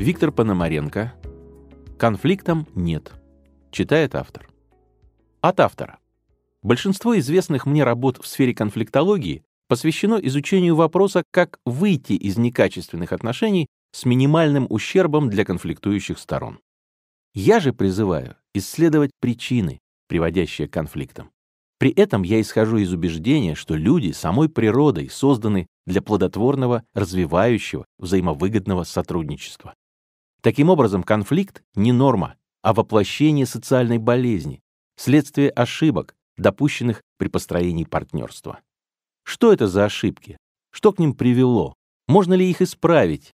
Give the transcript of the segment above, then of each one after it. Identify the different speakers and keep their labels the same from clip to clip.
Speaker 1: Виктор Пономаренко. Конфликтам нет. Читает автор. От автора. Большинство известных мне работ в сфере конфликтологии посвящено изучению вопроса, как выйти из некачественных отношений с минимальным ущербом для конфликтующих сторон. Я же призываю исследовать причины, приводящие к конфликтам. При этом я исхожу из убеждения, что люди самой природой созданы для плодотворного, развивающего, взаимовыгодного сотрудничества. Таким образом, конфликт не норма, а воплощение социальной болезни, следствие ошибок, допущенных при построении партнерства. Что это за ошибки? Что к ним привело? Можно ли их исправить?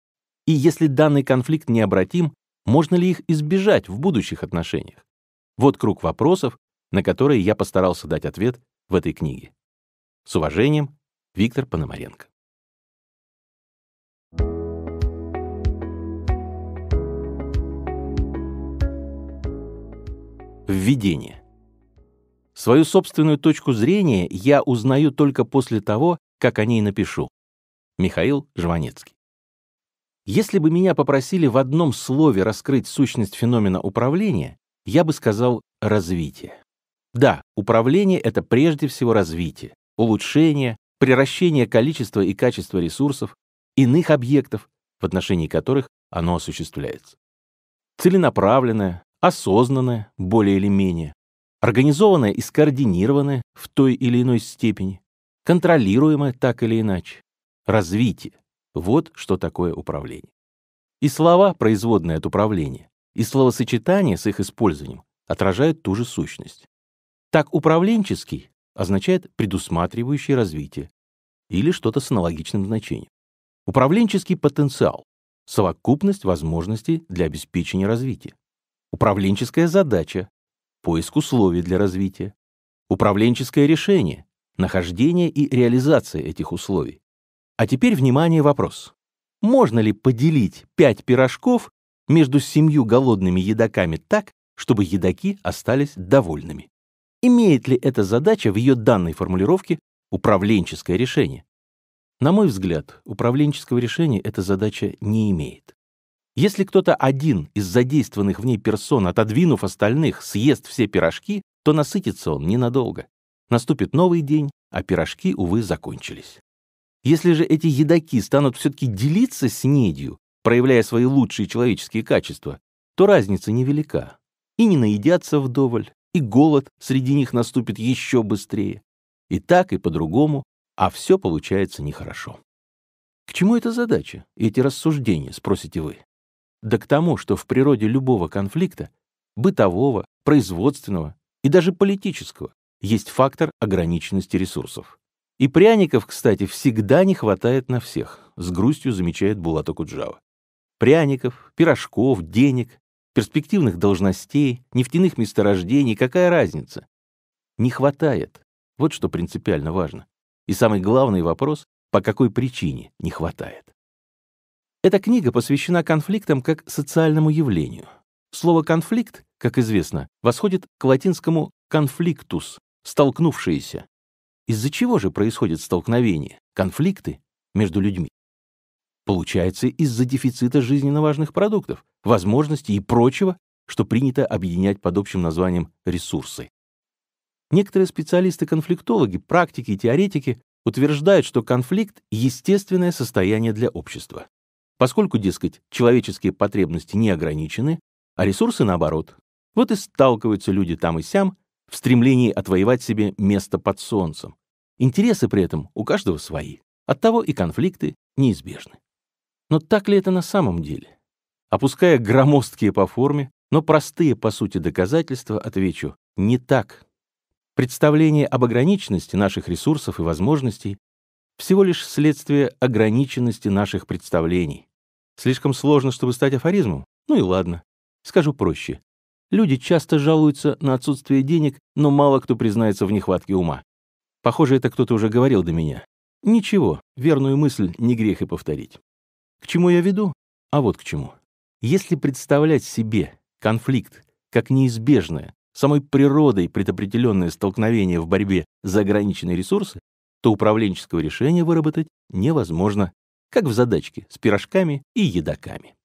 Speaker 1: И если данный конфликт необратим, можно ли их избежать в будущих отношениях? Вот круг вопросов, на которые я постарался дать ответ в этой книге. С уважением, Виктор Пономаренко. Введение. Свою собственную точку зрения я узнаю только после того, как о ней напишу. Михаил Жванецкий. Если бы меня попросили в одном слове раскрыть сущность феномена управления, я бы сказал «развитие». Да, управление — это прежде всего развитие, улучшение, приращение количества и качества ресурсов, иных объектов, в отношении которых оно осуществляется. Целенаправленное, осознанное, более или менее, организованное и скоординированное в той или иной степени, контролируемое так или иначе, развитие. Вот что такое управление. И слова, производные от управления, и словосочетания с их использованием отражают ту же сущность. Так управленческий означает предусматривающий развитие или что-то с аналогичным значением. Управленческий потенциал – совокупность возможностей для обеспечения развития. Управленческая задача – поиск условий для развития. Управленческое решение – нахождение и реализация этих условий. А теперь, внимание, вопрос. Можно ли поделить пять пирожков между семью голодными едоками так, чтобы едоки остались довольными? Имеет ли эта задача в ее данной формулировке управленческое решение? На мой взгляд, управленческого решения эта задача не имеет. Если кто-то один из задействованных в ней персон, отодвинув остальных, съест все пирожки, то насытится он ненадолго. Наступит новый день, а пирожки, увы, закончились. Если же эти едаки станут все-таки делиться с недью, проявляя свои лучшие человеческие качества, то разница невелика. И не наедятся вдоволь, и голод среди них наступит еще быстрее. И так, и по-другому, а все получается нехорошо. К чему эта задача, эти рассуждения, спросите вы? да к тому, что в природе любого конфликта, бытового, производственного и даже политического, есть фактор ограниченности ресурсов. И пряников, кстати, всегда не хватает на всех, с грустью замечает Булата Куджава. Пряников, пирожков, денег, перспективных должностей, нефтяных месторождений, какая разница? Не хватает. Вот что принципиально важно. И самый главный вопрос, по какой причине не хватает. Эта книга посвящена конфликтам как социальному явлению. Слово «конфликт», как известно, восходит к латинскому «конфликтус» — «столкнувшиеся». Из-за чего же происходит столкновение, конфликты между людьми? Получается, из-за дефицита жизненно важных продуктов, возможностей и прочего, что принято объединять под общим названием «ресурсы». Некоторые специалисты-конфликтологи, практики и теоретики утверждают, что конфликт — естественное состояние для общества поскольку, дескать, человеческие потребности не ограничены, а ресурсы наоборот. Вот и сталкиваются люди там и сям в стремлении отвоевать себе место под солнцем. Интересы при этом у каждого свои. Оттого и конфликты неизбежны. Но так ли это на самом деле? Опуская громоздкие по форме, но простые по сути доказательства, отвечу, не так. Представление об ограниченности наших ресурсов и возможностей всего лишь следствие ограниченности наших представлений. Слишком сложно, чтобы стать афоризмом? Ну и ладно. Скажу проще. Люди часто жалуются на отсутствие денег, но мало кто признается в нехватке ума. Похоже, это кто-то уже говорил до меня. Ничего, верную мысль не грех и повторить. К чему я веду? А вот к чему. Если представлять себе конфликт как неизбежное, самой природой предопределенное столкновение в борьбе за ограниченные ресурсы, то управленческого решения выработать невозможно, как в задачке с пирожками и едоками.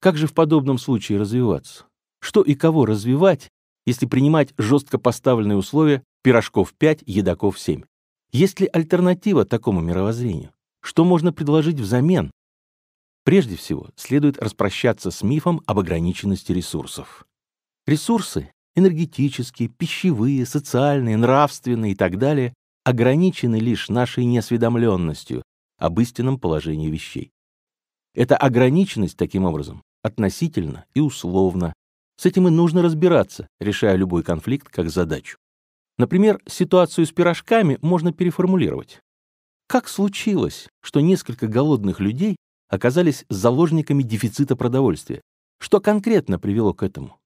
Speaker 1: Как же в подобном случае развиваться? Что и кого развивать, если принимать жестко поставленные условия пирожков 5, едоков 7? Есть ли альтернатива такому мировоззрению? Что можно предложить взамен? Прежде всего, следует распрощаться с мифом об ограниченности ресурсов. Ресурсы — энергетические, пищевые, социальные, нравственные и так далее ограничены лишь нашей неосведомленностью об истинном положении вещей. Эта ограниченность, таким образом, относительно и условно. С этим и нужно разбираться, решая любой конфликт как задачу. Например, ситуацию с пирожками можно переформулировать. Как случилось, что несколько голодных людей оказались заложниками дефицита продовольствия? Что конкретно привело к этому?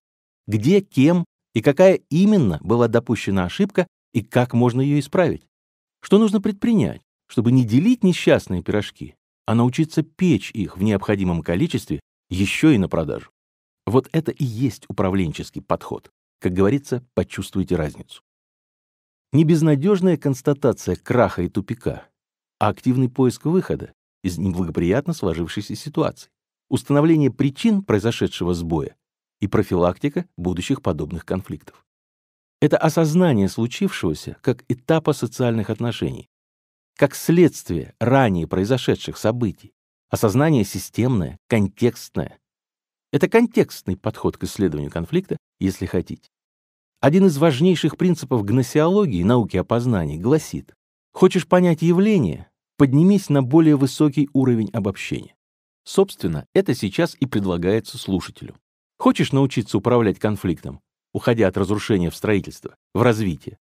Speaker 1: Где, кем и какая именно была допущена ошибка и как можно ее исправить? Что нужно предпринять, чтобы не делить несчастные пирожки, а научиться печь их в необходимом количестве еще и на продажу? Вот это и есть управленческий подход. Как говорится, почувствуйте разницу. Не безнадежная констатация краха и тупика, а активный поиск выхода из неблагоприятно сложившейся ситуации, установление причин произошедшего сбоя и профилактика будущих подобных конфликтов. Это осознание случившегося как этапа социальных отношений, как следствие ранее произошедших событий. Осознание системное, контекстное. Это контекстный подход к исследованию конфликта, если хотите. Один из важнейших принципов гносеологии, науки о познании, гласит, хочешь понять явление, поднимись на более высокий уровень обобщения. Собственно, это сейчас и предлагается слушателю. Хочешь научиться управлять конфликтом? уходя от разрушения в строительство, в развитие.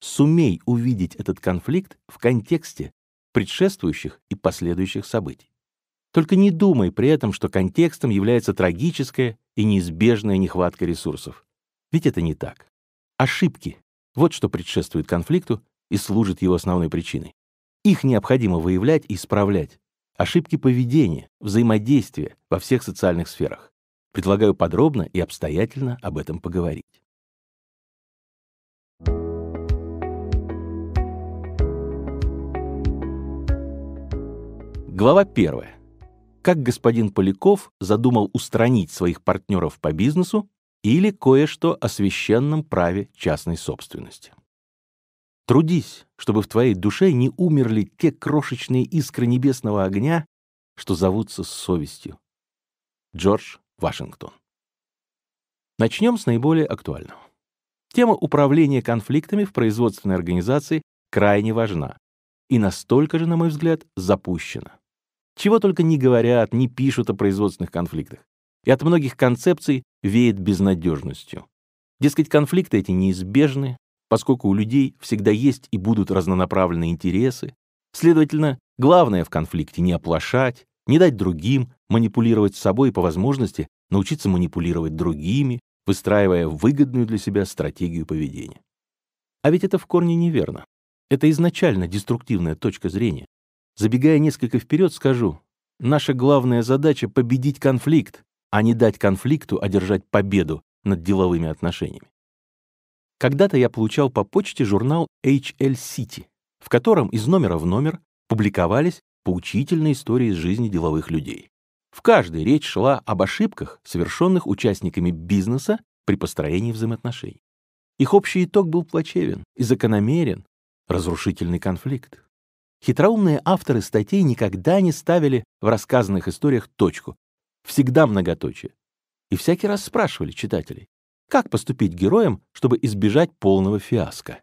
Speaker 1: Сумей увидеть этот конфликт в контексте предшествующих и последующих событий. Только не думай при этом, что контекстом является трагическая и неизбежная нехватка ресурсов. Ведь это не так. Ошибки — вот что предшествует конфликту и служит его основной причиной. Их необходимо выявлять и исправлять. Ошибки поведения, взаимодействия во всех социальных сферах. Предлагаю подробно и обстоятельно об этом поговорить. Глава 1. Как господин Поляков задумал устранить своих партнеров по бизнесу или кое-что о священном праве частной собственности. Трудись, чтобы в твоей душе не умерли те крошечные искры небесного огня, что зовутся совестью. Джордж Вашингтон. Начнем с наиболее актуального. Тема управления конфликтами в производственной организации крайне важна и настолько же, на мой взгляд, запущена. Чего только не говорят, не пишут о производственных конфликтах. И от многих концепций веет безнадежностью. Дескать, конфликты эти неизбежны, поскольку у людей всегда есть и будут разнонаправленные интересы. Следовательно, главное в конфликте не оплошать, не дать другим манипулировать собой и по возможности научиться манипулировать другими, выстраивая выгодную для себя стратегию поведения. А ведь это в корне неверно. Это изначально деструктивная точка зрения. Забегая несколько вперед, скажу, наша главная задача — победить конфликт, а не дать конфликту одержать победу над деловыми отношениями. Когда-то я получал по почте журнал HL City, в котором из номера в номер публиковались поучительные истории из жизни деловых людей. В каждой речь шла об ошибках, совершенных участниками бизнеса при построении взаимоотношений. Их общий итог был плачевен и закономерен — разрушительный конфликт. Хитроумные авторы статей никогда не ставили в рассказанных историях точку, всегда многоточие, и всякий раз спрашивали читателей, как поступить героям, чтобы избежать полного фиаско.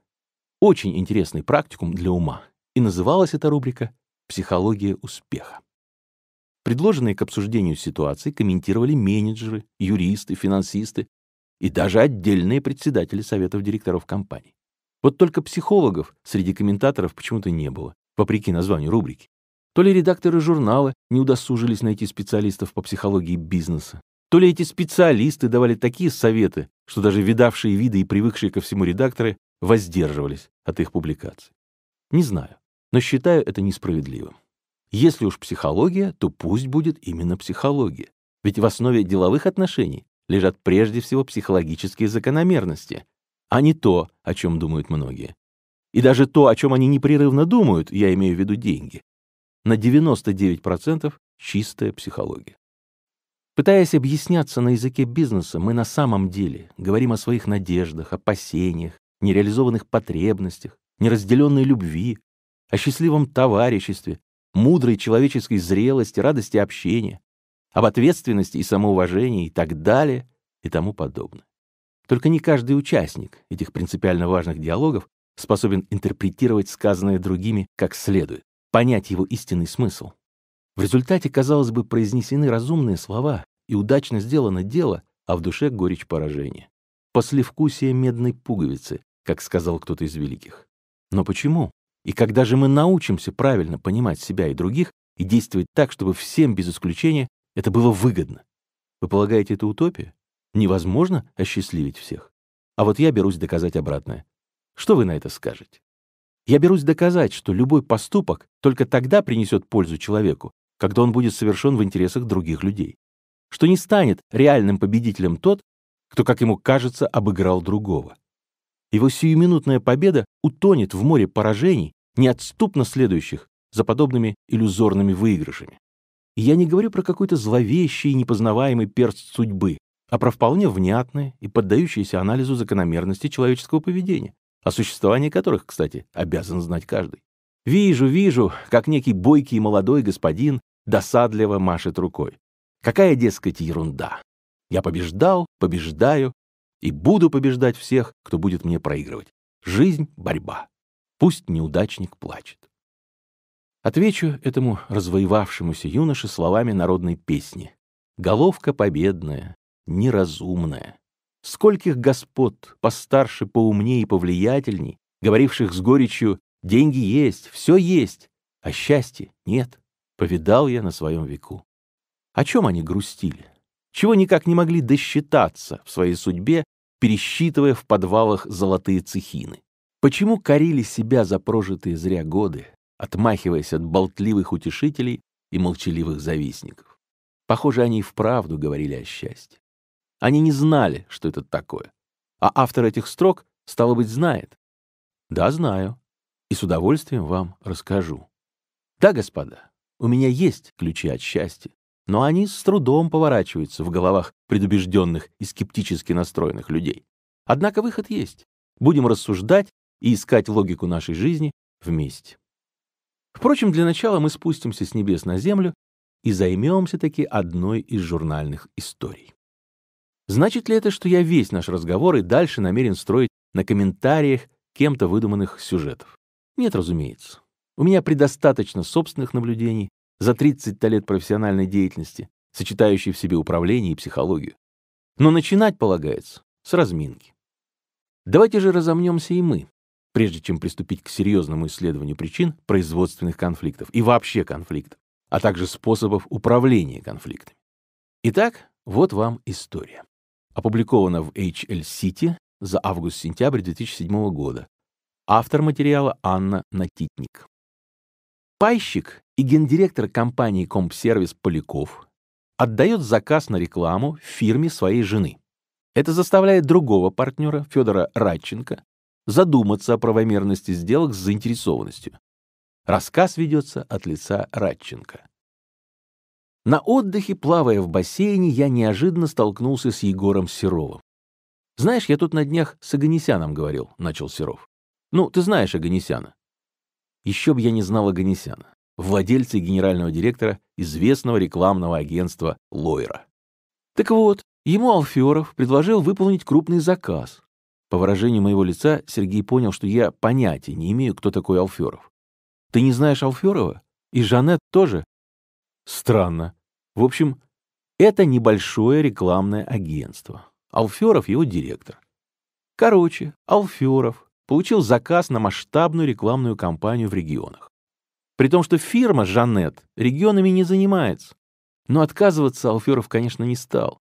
Speaker 1: Очень интересный практикум для ума, и называлась эта рубрика «Психология успеха». Предложенные к обсуждению ситуации комментировали менеджеры, юристы, финансисты и даже отдельные председатели советов директоров компаний. Вот только психологов среди комментаторов почему-то не было, вопреки названию рубрики. То ли редакторы журнала не удосужились найти специалистов по психологии бизнеса, то ли эти специалисты давали такие советы, что даже видавшие виды и привыкшие ко всему редакторы воздерживались от их публикаций. Не знаю, но считаю это несправедливым. Если уж психология, то пусть будет именно психология. Ведь в основе деловых отношений лежат прежде всего психологические закономерности, а не то, о чем думают многие. И даже то, о чем они непрерывно думают, я имею в виду деньги, на 99% чистая психология. Пытаясь объясняться на языке бизнеса, мы на самом деле говорим о своих надеждах, опасениях, нереализованных потребностях, неразделенной любви, о счастливом товариществе, мудрой человеческой зрелости, радости общения, об ответственности и самоуважении и так далее и тому подобное. Только не каждый участник этих принципиально важных диалогов способен интерпретировать сказанное другими как следует, понять его истинный смысл. В результате, казалось бы, произнесены разумные слова и удачно сделано дело, а в душе горечь поражения. Послевкусие медной пуговицы, как сказал кто-то из великих. Но почему? И когда же мы научимся правильно понимать себя и других и действовать так, чтобы всем без исключения это было выгодно? Вы полагаете, это утопия? Невозможно осчастливить всех. А вот я берусь доказать обратное. Что вы на это скажете? Я берусь доказать, что любой поступок только тогда принесет пользу человеку, когда он будет совершен в интересах других людей. Что не станет реальным победителем тот, кто, как ему кажется, обыграл другого. Его сиюминутная победа утонет в море поражений неотступно следующих за подобными иллюзорными выигрышами. И я не говорю про какой-то зловещий и непознаваемый перст судьбы, а про вполне внятные и поддающиеся анализу закономерности человеческого поведения, о существовании которых, кстати, обязан знать каждый. Вижу, вижу, как некий бойкий молодой господин досадливо машет рукой. Какая, дескать, ерунда. Я побеждал, побеждаю и буду побеждать всех, кто будет мне проигрывать. Жизнь — борьба. Пусть неудачник плачет. Отвечу этому развоевавшемуся юноше словами народной песни. Головка победная, неразумная. Скольких господ, постарше, поумнее и повлиятельней, говоривших с горечью «деньги есть, все есть, а счастья нет», повидал я на своем веку. О чем они грустили? Чего никак не могли досчитаться в своей судьбе, пересчитывая в подвалах золотые цехины? Почему корили себя за прожитые зря годы, отмахиваясь от болтливых утешителей и молчаливых завистников? Похоже, они и вправду говорили о счастье. Они не знали, что это такое. А автор этих строк, стало быть, знает. Да, знаю. И с удовольствием вам расскажу. Да, господа, у меня есть ключи от счастья, но они с трудом поворачиваются в головах предубежденных и скептически настроенных людей. Однако выход есть. Будем рассуждать и искать логику нашей жизни вместе. Впрочем, для начала мы спустимся с небес на землю и займемся таки одной из журнальных историй. Значит ли это, что я весь наш разговор и дальше намерен строить на комментариях кем-то выдуманных сюжетов? Нет, разумеется. У меня предостаточно собственных наблюдений за 30 лет профессиональной деятельности, сочетающей в себе управление и психологию. Но начинать полагается с разминки. Давайте же разомнемся и мы, прежде чем приступить к серьезному исследованию причин производственных конфликтов и вообще конфликтов, а также способов управления конфликтами. Итак, вот вам история. Опубликована в HL City за август-сентябрь 2007 года. Автор материала Анна Натитник. Пайщик и гендиректор компании «Компсервис» Поляков отдает заказ на рекламу фирме своей жены. Это заставляет другого партнера, Федора Радченко, задуматься о правомерности сделок с заинтересованностью. Рассказ ведется от лица Радченко. На отдыхе, плавая в бассейне, я неожиданно столкнулся с Егором Серовым. «Знаешь, я тут на днях с Аганесяном говорил», — начал Серов. «Ну, ты знаешь Аганесяна». Еще бы я не знал Аганесяна, владельца и генерального директора известного рекламного агентства «Лойра». Так вот, ему Алферов предложил выполнить крупный заказ, по выражению моего лица Сергей понял, что я понятия не имею, кто такой Алферов. «Ты не знаешь Алферова? И Жанет тоже?» «Странно. В общем, это небольшое рекламное агентство. Алферов — его директор. Короче, Алферов получил заказ на масштабную рекламную кампанию в регионах. При том, что фирма «Жанет» регионами не занимается. Но отказываться Алферов, конечно, не стал.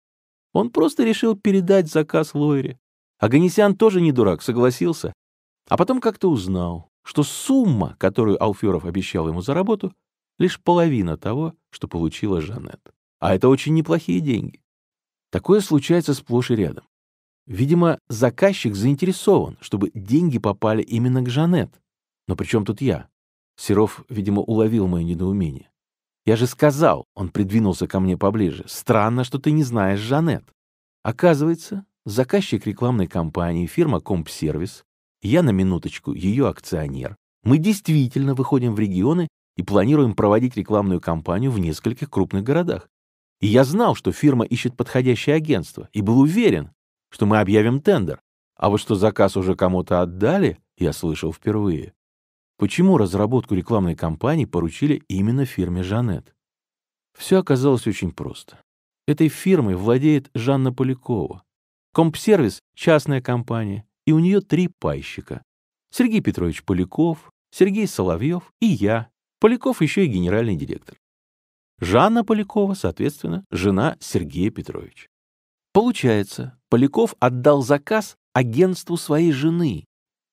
Speaker 1: Он просто решил передать заказ Лойре. Аганесян тоже не дурак, согласился. А потом как-то узнал, что сумма, которую Алферов обещал ему за работу, лишь половина того, что получила Жанет. А это очень неплохие деньги. Такое случается сплошь и рядом. Видимо, заказчик заинтересован, чтобы деньги попали именно к Жанет. Но при чем тут я? Серов, видимо, уловил мое недоумение. Я же сказал, он придвинулся ко мне поближе. Странно, что ты не знаешь Жанет. Оказывается, заказчик рекламной кампании, фирма Компсервис, я на минуточку ее акционер. Мы действительно выходим в регионы и планируем проводить рекламную кампанию в нескольких крупных городах. И я знал, что фирма ищет подходящее агентство, и был уверен, что мы объявим тендер. А вот что заказ уже кому-то отдали, я слышал впервые. Почему разработку рекламной кампании поручили именно фирме «Жанет»? Все оказалось очень просто. Этой фирмой владеет Жанна Полякова, Компсервис — частная компания, и у нее три пайщика. Сергей Петрович Поляков, Сергей Соловьев и я. Поляков еще и генеральный директор. Жанна Полякова, соответственно, жена Сергея Петровича. Получается, Поляков отдал заказ агентству своей жены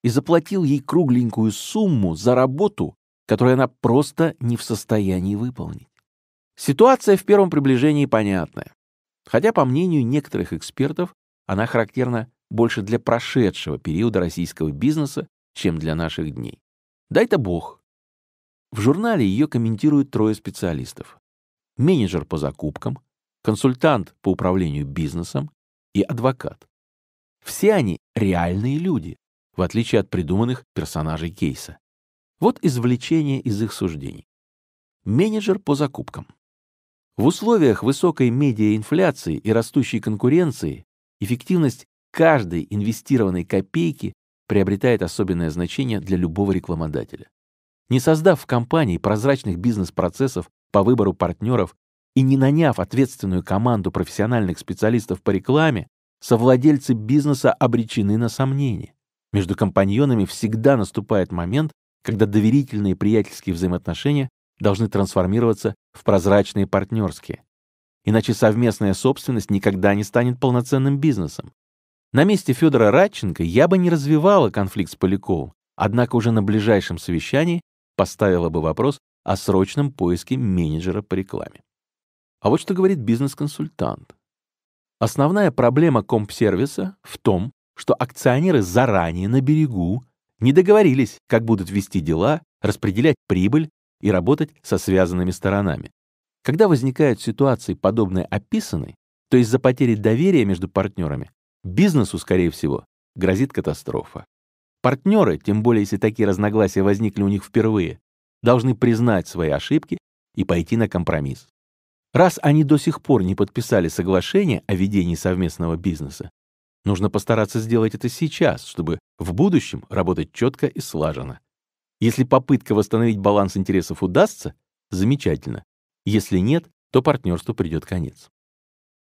Speaker 1: и заплатил ей кругленькую сумму за работу, которую она просто не в состоянии выполнить. Ситуация в первом приближении понятная. Хотя, по мнению некоторых экспертов, она характерна больше для прошедшего периода российского бизнеса, чем для наших дней. Дай-то бог. В журнале ее комментируют трое специалистов. Менеджер по закупкам, консультант по управлению бизнесом и адвокат. Все они реальные люди, в отличие от придуманных персонажей кейса. Вот извлечение из их суждений. Менеджер по закупкам. В условиях высокой медиаинфляции и растущей конкуренции Эффективность каждой инвестированной копейки приобретает особенное значение для любого рекламодателя. Не создав в компании прозрачных бизнес-процессов по выбору партнеров и не наняв ответственную команду профессиональных специалистов по рекламе, совладельцы бизнеса обречены на сомнения. Между компаньонами всегда наступает момент, когда доверительные приятельские взаимоотношения должны трансформироваться в прозрачные партнерские, Иначе совместная собственность никогда не станет полноценным бизнесом. На месте Федора Радченко я бы не развивала конфликт с Поляковым, однако уже на ближайшем совещании поставила бы вопрос о срочном поиске менеджера по рекламе. А вот что говорит бизнес-консультант. Основная проблема комп-сервиса в том, что акционеры заранее на берегу не договорились, как будут вести дела, распределять прибыль и работать со связанными сторонами. Когда возникают ситуации, подобные описанной, то из-за потери доверия между партнерами, бизнесу, скорее всего, грозит катастрофа. Партнеры, тем более если такие разногласия возникли у них впервые, должны признать свои ошибки и пойти на компромисс. Раз они до сих пор не подписали соглашение о ведении совместного бизнеса, нужно постараться сделать это сейчас, чтобы в будущем работать четко и слаженно. Если попытка восстановить баланс интересов удастся, замечательно. Если нет, то партнерству придет конец.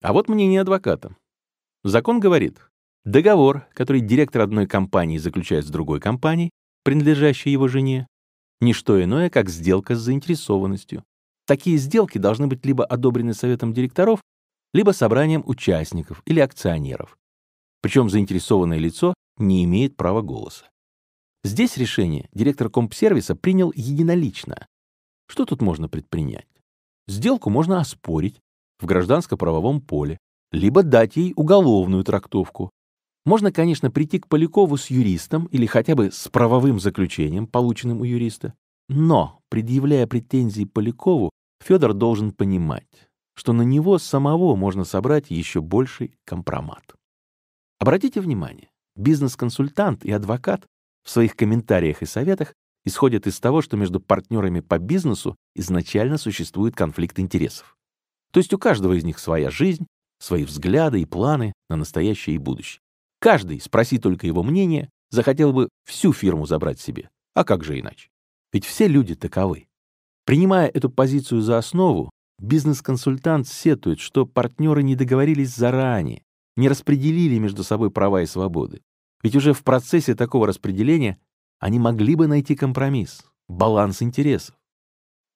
Speaker 1: А вот мнение адвоката. Закон говорит, договор, который директор одной компании заключает с другой компанией, принадлежащей его жене, не что иное, как сделка с заинтересованностью. Такие сделки должны быть либо одобрены советом директоров, либо собранием участников или акционеров. Причем заинтересованное лицо не имеет права голоса. Здесь решение директор компсервиса принял единолично. Что тут можно предпринять? Сделку можно оспорить в гражданско-правовом поле, либо дать ей уголовную трактовку. Можно, конечно, прийти к Полякову с юристом или хотя бы с правовым заключением, полученным у юриста. Но, предъявляя претензии Полякову, Федор должен понимать, что на него самого можно собрать еще больший компромат. Обратите внимание, бизнес-консультант и адвокат в своих комментариях и советах исходят из того, что между партнерами по бизнесу изначально существует конфликт интересов. То есть у каждого из них своя жизнь, свои взгляды и планы на настоящее и будущее. Каждый, спроси только его мнение, захотел бы всю фирму забрать себе. А как же иначе? Ведь все люди таковы. Принимая эту позицию за основу, бизнес-консультант сетует, что партнеры не договорились заранее, не распределили между собой права и свободы. Ведь уже в процессе такого распределения они могли бы найти компромисс, баланс интересов.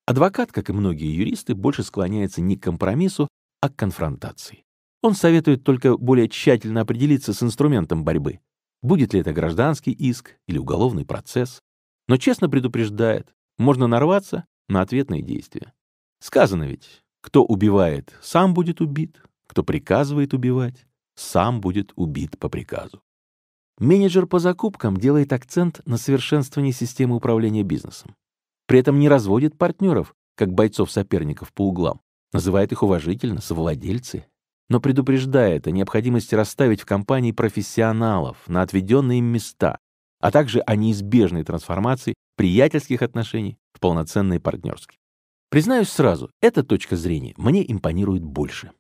Speaker 1: Адвокат, как и многие юристы, больше склоняется не к компромиссу, а к конфронтации. Он советует только более тщательно определиться с инструментом борьбы. Будет ли это гражданский иск или уголовный процесс. Но честно предупреждает, можно нарваться на ответные действия. Сказано ведь, кто убивает, сам будет убит, кто приказывает убивать, сам будет убит по приказу. Менеджер по закупкам делает акцент на совершенствовании системы управления бизнесом. При этом не разводит партнеров, как бойцов-соперников по углам, называет их уважительно совладельцы, но предупреждает о необходимости расставить в компании профессионалов на отведенные им места, а также о неизбежной трансформации приятельских отношений в полноценные партнерские. Признаюсь сразу, эта точка зрения мне импонирует больше.